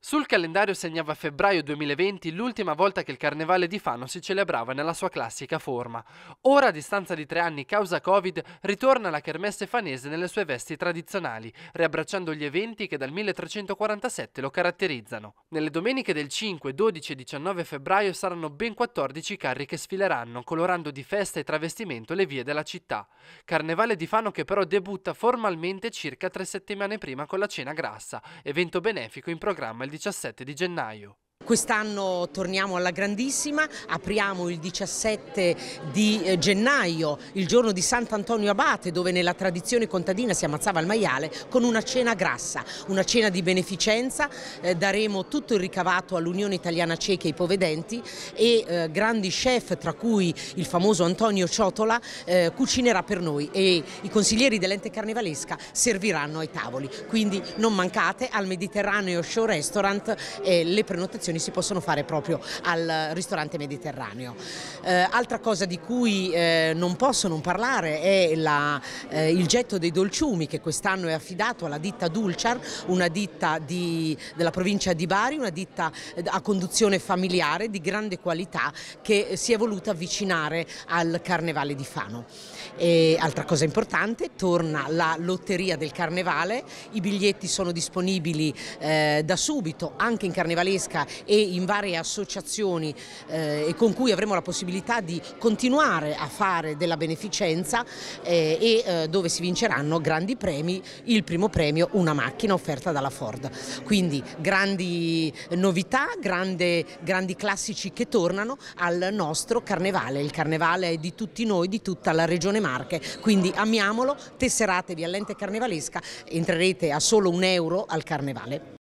Sul calendario segnava febbraio 2020 l'ultima volta che il Carnevale di Fano si celebrava nella sua classica forma. Ora, a distanza di tre anni causa Covid, ritorna la kermesse fanese nelle sue vesti tradizionali, riabbracciando gli eventi che dal 1347 lo caratterizzano. Nelle domeniche del 5, 12 e 19 febbraio saranno ben 14 carri che sfileranno, colorando di festa e travestimento le vie della città. Carnevale di Fano che però debutta formalmente circa tre settimane prima con la cena grassa, evento benefico in programma il 17 di gennaio. Quest'anno torniamo alla grandissima, apriamo il 17 di eh, gennaio, il giorno di Sant'Antonio Abate, dove nella tradizione contadina si ammazzava il maiale, con una cena grassa, una cena di beneficenza, eh, daremo tutto il ricavato all'Unione Italiana Cieca e ai Povedenti e eh, grandi chef, tra cui il famoso Antonio Ciotola, eh, cucinerà per noi e i consiglieri dell'ente carnevalesca serviranno ai tavoli. Quindi non mancate al Mediterraneo Show Restaurant eh, le prenotazioni si possono fare proprio al ristorante mediterraneo. Eh, altra cosa di cui eh, non posso non parlare è la, eh, il getto dei dolciumi che quest'anno è affidato alla ditta Dulciar, una ditta di, della provincia di Bari, una ditta eh, a conduzione familiare di grande qualità che si è voluta avvicinare al Carnevale di Fano. E, altra cosa importante, torna la lotteria del Carnevale, i biglietti sono disponibili eh, da subito anche in Carnevalesca e in varie associazioni eh, e con cui avremo la possibilità possibilità di continuare a fare della beneficenza eh, e eh, dove si vinceranno grandi premi, il primo premio una macchina offerta dalla Ford. Quindi grandi novità, grande, grandi classici che tornano al nostro carnevale, il carnevale di tutti noi, di tutta la regione Marche, quindi amiamolo, tesseratevi all'ente carnevalesca, entrerete a solo un euro al carnevale.